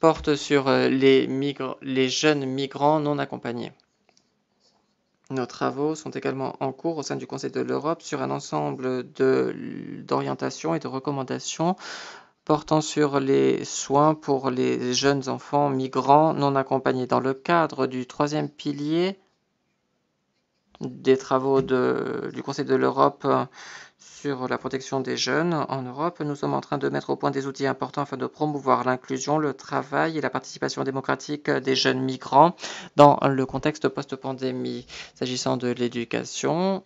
porte sur euh, les, les jeunes migrants non accompagnés. Nos travaux sont également en cours au sein du Conseil de l'Europe sur un ensemble d'orientations et de recommandations portant sur les soins pour les jeunes enfants migrants non accompagnés dans le cadre du troisième pilier des travaux du Conseil de l'Europe euh, sur la protection des jeunes en Europe. Nous sommes en train de mettre au point des outils importants afin de promouvoir l'inclusion, le travail et la participation démocratique des jeunes migrants dans le contexte post-pandémie. S'agissant de l'éducation,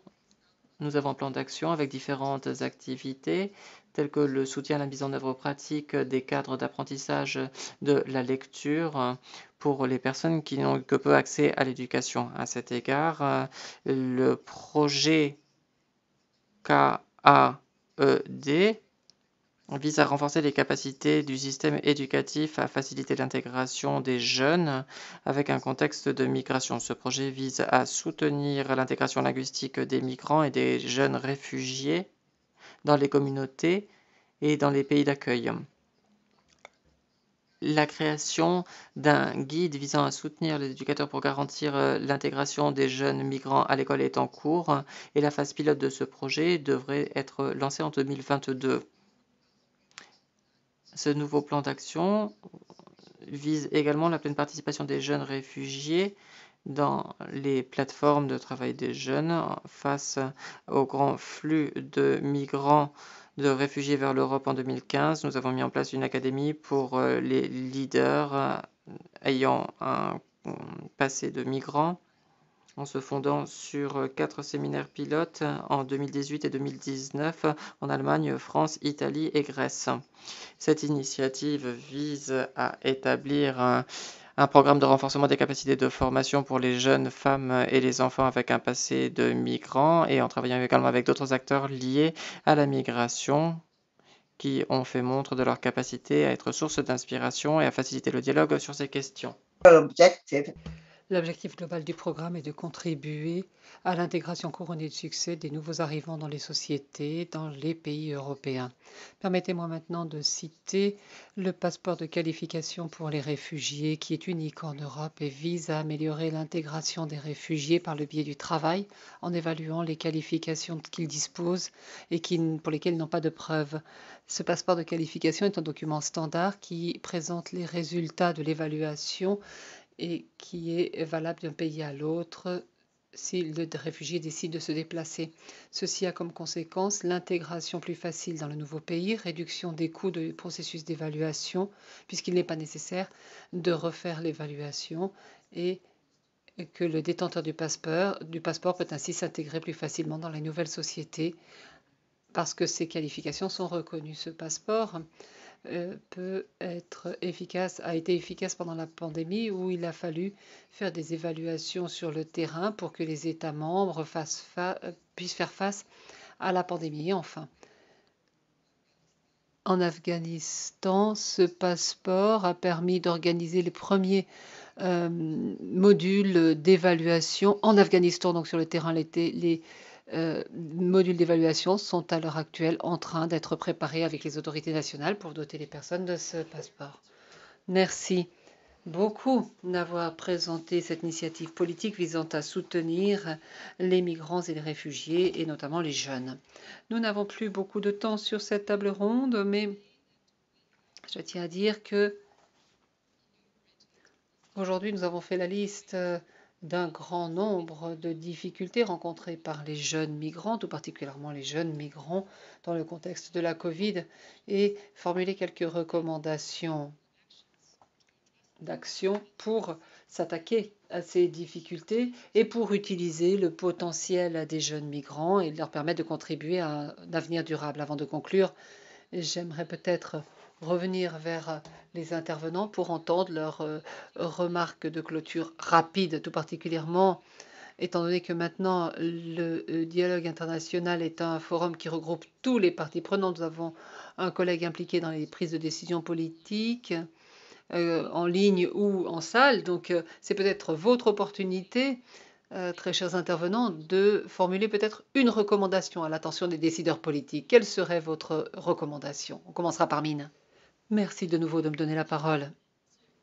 nous avons un plan d'action avec différentes activités telles que le soutien à la mise en œuvre pratique des cadres d'apprentissage de la lecture pour les personnes qui n'ont que peu accès à l'éducation. À cet égard, le projet KAED vise à renforcer les capacités du système éducatif à faciliter l'intégration des jeunes avec un contexte de migration. Ce projet vise à soutenir l'intégration linguistique des migrants et des jeunes réfugiés dans les communautés et dans les pays d'accueil. La création d'un guide visant à soutenir les éducateurs pour garantir euh, l'intégration des jeunes migrants à l'école est en cours et la phase pilote de ce projet devrait être lancée en 2022. Ce nouveau plan d'action vise également la pleine participation des jeunes réfugiés dans les plateformes de travail des jeunes face au grand flux de migrants de réfugiés vers l'Europe en 2015. Nous avons mis en place une académie pour euh, les leaders euh, ayant un passé de migrants en se fondant sur euh, quatre séminaires pilotes euh, en 2018 et 2019 en Allemagne, France, Italie et Grèce. Cette initiative vise à établir euh, un programme de renforcement des capacités de formation pour les jeunes femmes et les enfants avec un passé de migrants et en travaillant également avec d'autres acteurs liés à la migration qui ont fait montre de leur capacité à être source d'inspiration et à faciliter le dialogue sur ces questions. L'objectif global du programme est de contribuer à l'intégration couronnée de succès des nouveaux arrivants dans les sociétés dans les pays européens. Permettez-moi maintenant de citer le passeport de qualification pour les réfugiés qui est unique en Europe et vise à améliorer l'intégration des réfugiés par le biais du travail en évaluant les qualifications qu'ils disposent et qui, pour lesquelles ils n'ont pas de preuves. Ce passeport de qualification est un document standard qui présente les résultats de l'évaluation et qui est valable d'un pays à l'autre si le réfugié décide de se déplacer. Ceci a comme conséquence l'intégration plus facile dans le nouveau pays, réduction des coûts du processus d'évaluation, puisqu'il n'est pas nécessaire de refaire l'évaluation et que le détenteur du passeport, du passeport peut ainsi s'intégrer plus facilement dans la nouvelle société parce que ses qualifications sont reconnues. Ce passeport euh, peut être efficace, a été efficace pendant la pandémie où il a fallu faire des évaluations sur le terrain pour que les États membres puissent faire face à la pandémie. enfin, en Afghanistan, ce passeport a permis d'organiser les premiers euh, modules d'évaluation en Afghanistan, donc sur le terrain, les, les les euh, modules d'évaluation sont à l'heure actuelle en train d'être préparés avec les autorités nationales pour doter les personnes de ce passeport. Merci beaucoup d'avoir présenté cette initiative politique visant à soutenir les migrants et les réfugiés, et notamment les jeunes. Nous n'avons plus beaucoup de temps sur cette table ronde, mais je tiens à dire que aujourd'hui nous avons fait la liste euh, d'un grand nombre de difficultés rencontrées par les jeunes migrants, tout particulièrement les jeunes migrants dans le contexte de la Covid, et formuler quelques recommandations d'action pour s'attaquer à ces difficultés et pour utiliser le potentiel des jeunes migrants et leur permettre de contribuer à un avenir durable. Avant de conclure, j'aimerais peut-être revenir vers euh, les intervenants pour entendre leurs euh, remarques de clôture rapide, tout particulièrement étant donné que maintenant le euh, dialogue international est un forum qui regroupe tous les parties prenantes. Nous avons un collègue impliqué dans les prises de décision politiques. en ligne ou en salle. Donc c'est peut-être votre opportunité, très chers intervenants, de formuler peut-être une recommandation à l'attention des décideurs politiques. Quelle serait votre recommandation On commencera par Mine. Merci de nouveau de me donner la parole.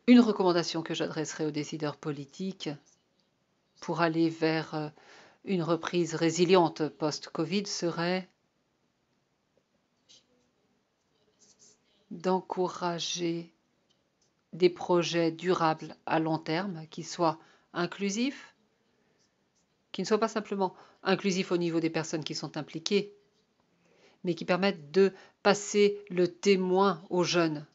Une recommandation que j'adresserai aux décideurs politiques pour aller vers euh, une reprise résiliente post-Covid serait d'encourager des projets durables à long terme qui soient inclusifs, qui ne soient pas simplement inclusifs au niveau des personnes qui sont impliquées, mais qui permettent de passer le témoin aux jeunes,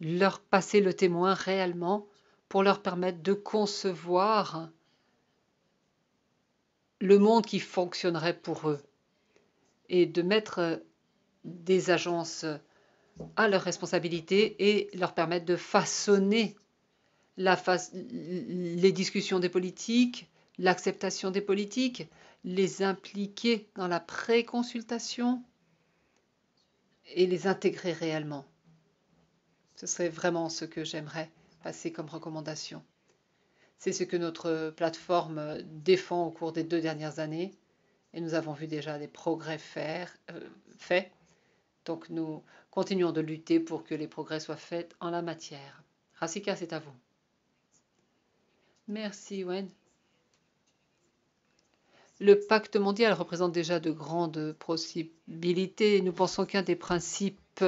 leur passer le témoin réellement pour leur permettre de concevoir le monde qui fonctionnerait pour eux et de mettre des agences à leur responsabilité et leur permettre de façonner les discussions des politiques, l'acceptation des politiques, les impliquer dans la pré-consultation et les intégrer réellement. Ce serait vraiment ce que j'aimerais passer comme recommandation. C'est ce que notre plateforme défend au cours des deux dernières années et nous avons vu déjà des progrès faire, euh, faits. Donc nous continuons de lutter pour que les progrès soient faits en la matière. Rassika, c'est à vous. Merci, Wen. Le pacte mondial représente déjà de grandes possibilités. Nous pensons qu'un des principes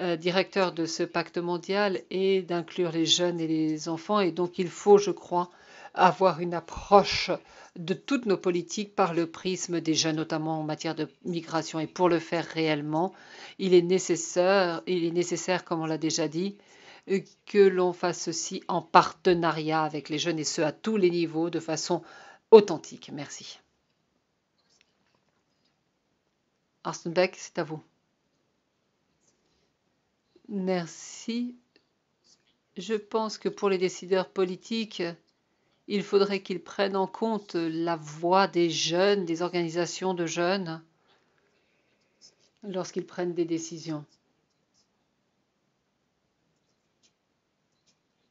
euh, directeurs de ce pacte mondial est d'inclure les jeunes et les enfants. Et donc, il faut, je crois, avoir une approche de toutes nos politiques par le prisme des jeunes, notamment en matière de migration. Et pour le faire réellement, il est nécessaire, il est nécessaire comme on l'a déjà dit, que l'on fasse ceci en partenariat avec les jeunes et ce à tous les niveaux de façon authentique. Merci. Arsenbeck, c'est à vous. Merci. Je pense que pour les décideurs politiques, il faudrait qu'ils prennent en compte la voix des jeunes, des organisations de jeunes, lorsqu'ils prennent des décisions.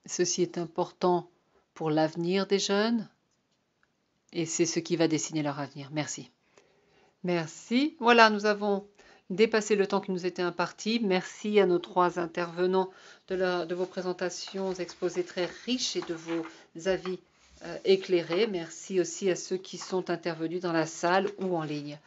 Ceci est important pour l'avenir des jeunes et c'est ce qui va dessiner leur avenir. Merci. Merci. Voilà, nous avons dépassé le temps qui nous était imparti. Merci à nos trois intervenants de, vos présentations, exposées très riches et de vos avis euh, éclairés. Merci aussi à ceux qui sont intervenus dans la salle ou en ligne.